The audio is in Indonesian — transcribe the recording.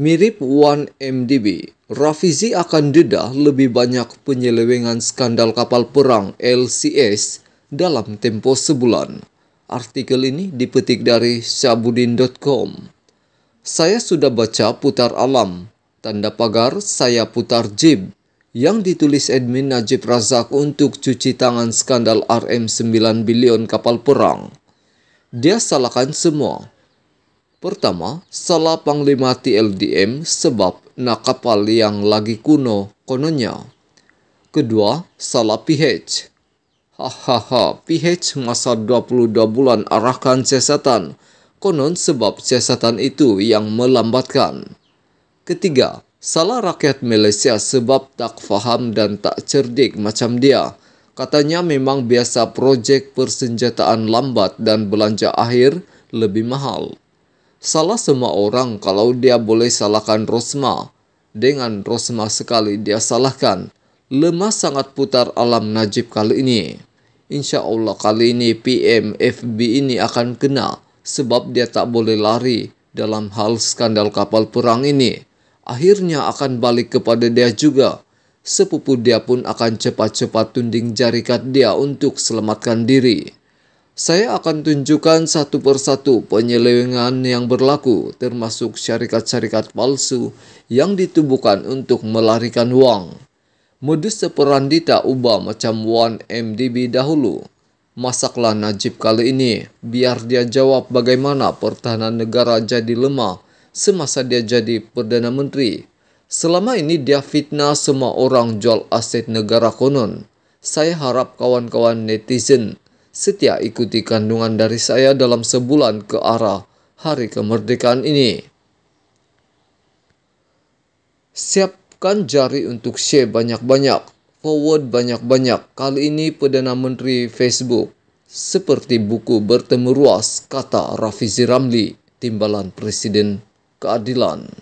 Mirip 1MDB, Rafizi akan dedah lebih banyak penyelewengan skandal kapal perang LCS dalam tempo sebulan. Artikel ini dipetik dari syabudin.com. Saya sudah baca putar alam, tanda pagar saya putar jib, yang ditulis admin Najib Razak untuk cuci tangan skandal RM 9 bilion kapal perang. Dia salahkan semua, Pertama, salah panglima TLDM sebab nak kapal yang lagi kuno kononnya. Kedua, salah PH. Hahaha, PH masa 22 bulan arahkan siasatan. Konon sebab siasatan itu yang melambatkan. Ketiga, salah rakyat Malaysia sebab tak faham dan tak cerdik macam dia. Katanya memang biasa projek persenjataan lambat dan belanja akhir lebih mahal. Salah semua orang kalau dia boleh salahkan Rosma. Dengan Rosma sekali dia salahkan. Lemah sangat putar alam Najib kali ini. Insya Allah kali ini PM FB ini akan kena sebab dia tak boleh lari dalam hal skandal kapal perang ini. Akhirnya akan balik kepada dia juga. Sepupu dia pun akan cepat-cepat tunding jarikat dia untuk selamatkan diri. Saya akan tunjukkan satu persatu penyelewengan yang berlaku, termasuk syarikat-syarikat palsu yang ditubuhkan untuk melarikan uang. Modus operandi tak ubah macam 1 MDB dahulu. Masaklah Najib kali ini, biar dia jawab bagaimana pertahanan negara jadi lemah semasa dia jadi Perdana Menteri. Selama ini dia fitnah semua orang jual aset negara konon. Saya harap kawan-kawan netizen setia ikuti kandungan dari saya dalam sebulan ke arah hari kemerdekaan ini. Siapkan jari untuk share banyak-banyak, forward banyak-banyak. Kali ini Perdana Menteri Facebook seperti buku bertemu ruas kata Rafizi Ramli, timbalan Presiden Keadilan.